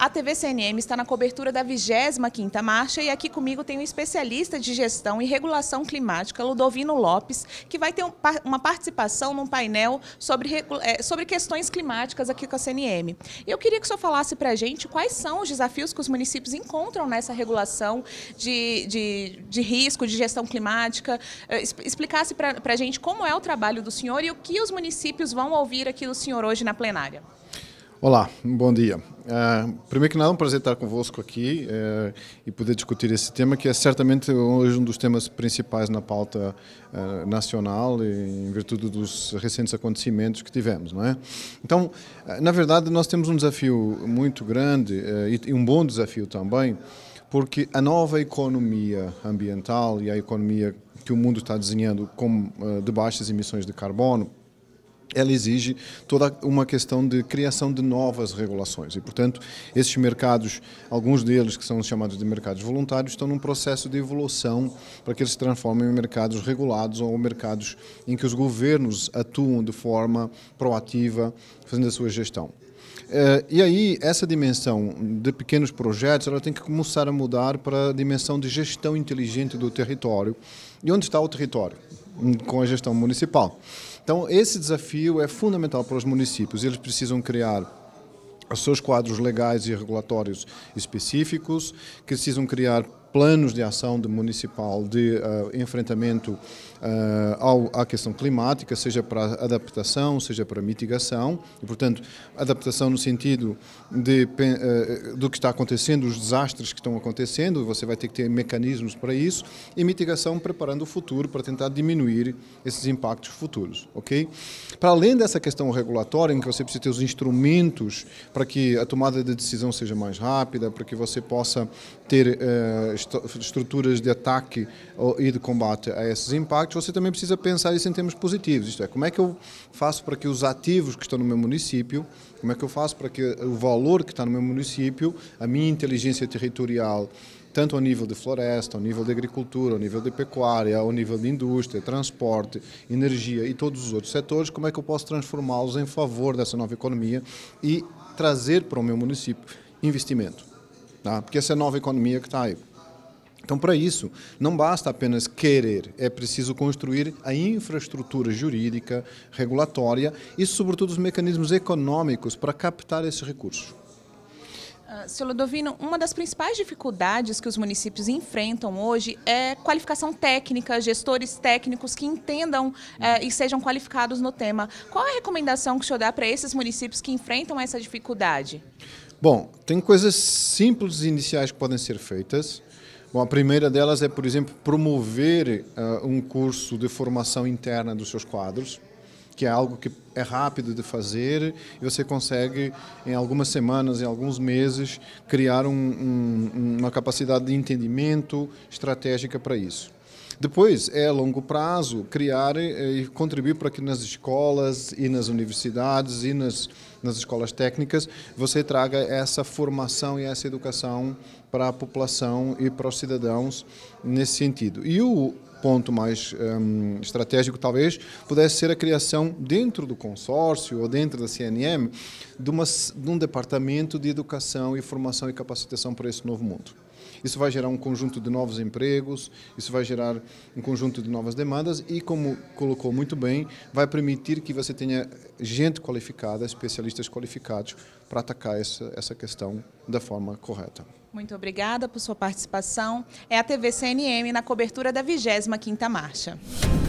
A TV CNM está na cobertura da 25ª Marcha e aqui comigo tem um especialista de gestão e regulação climática, Ludovino Lopes, que vai ter uma participação num painel sobre, é, sobre questões climáticas aqui com a CNM. Eu queria que o senhor falasse para a gente quais são os desafios que os municípios encontram nessa regulação de, de, de risco, de gestão climática, eh, explicasse para a gente como é o trabalho do senhor e o que os municípios vão ouvir aqui do senhor hoje na plenária. Olá, bom dia. Uh, primeiro que nada, é um prazer estar convosco aqui uh, e poder discutir esse tema, que é certamente hoje um dos temas principais na pauta uh, nacional, em virtude dos recentes acontecimentos que tivemos. Não é? Então, na verdade, nós temos um desafio muito grande e um bom desafio também, porque a nova economia ambiental e a economia que o mundo está desenhando como de baixas emissões de carbono, ela exige toda uma questão de criação de novas regulações e, portanto, esses mercados, alguns deles que são chamados de mercados voluntários, estão num processo de evolução para que eles se transformem em mercados regulados ou mercados em que os governos atuam de forma proativa, fazendo a sua gestão. Eh, e aí, essa dimensão de pequenos projetos, ela tem que começar a mudar para a dimensão de gestão inteligente do território. E onde está o território? Hum, com a gestão municipal. Então, esse desafio é fundamental para os municípios. Eles precisam criar os seus quadros legais e regulatórios específicos, precisam criar planos de ação de municipal de uh, enfrentamento uh, ao, à questão climática, seja para adaptação, seja para mitigação, e portanto adaptação no sentido de, uh, do que está acontecendo, os desastres que estão acontecendo, você vai ter que ter mecanismos para isso, e mitigação preparando o futuro para tentar diminuir esses impactos futuros, ok? Para além dessa questão regulatória, em que você precisa ter os instrumentos para que a tomada de decisão seja mais rápida, para que você possa ter estruturas de ataque e de combate a esses impactos, você também precisa pensar isso em termos positivos. Isto é, como é que eu faço para que os ativos que estão no meu município, como é que eu faço para que o valor que está no meu município, a minha inteligência territorial, tanto ao nível de floresta, ao nível de agricultura, ao nível de pecuária, ao nível de indústria, transporte, energia e todos os outros setores, como é que eu posso transformá-los em favor dessa nova economia e trazer para o meu município investimento? Tá? Porque essa é a nova economia que está aí. Então, para isso, não basta apenas querer, é preciso construir a infraestrutura jurídica, regulatória e, sobretudo, os mecanismos econômicos para captar esse recurso. Ah, senhor Ludovino, uma das principais dificuldades que os municípios enfrentam hoje é qualificação técnica, gestores técnicos que entendam eh, e sejam qualificados no tema. Qual a recomendação que o senhor dá para esses municípios que enfrentam essa dificuldade? Bom, tem coisas simples e iniciais que podem ser feitas Bom, a primeira delas é, por exemplo, promover uh, um curso de formação interna dos seus quadros, que é algo que é rápido de fazer e você consegue, em algumas semanas, em alguns meses, criar um, um, uma capacidade de entendimento estratégica para isso. Depois, é a longo prazo criar eh, e contribuir para que nas escolas e nas universidades e nas, nas escolas técnicas você traga essa formação e essa educação para a população e para os cidadãos nesse sentido. E o ponto mais um, ehm, estratégico, talvez, pudesse ser a criação dentro do consórcio ou dentro da CNM de, uma, de um departamento de educação e formação e capacitação para esse novo mundo. Isso vai gerar um conjunto de novos empregos, isso vai gerar um conjunto de novas demandas e, como colocou muito bem, vai permitir que você tenha gente qualificada, especialistas qualificados, para atacar essa, essa questão da forma correta. Muito obrigada por sua participação. É a TV CNM na cobertura da 25ª Marcha.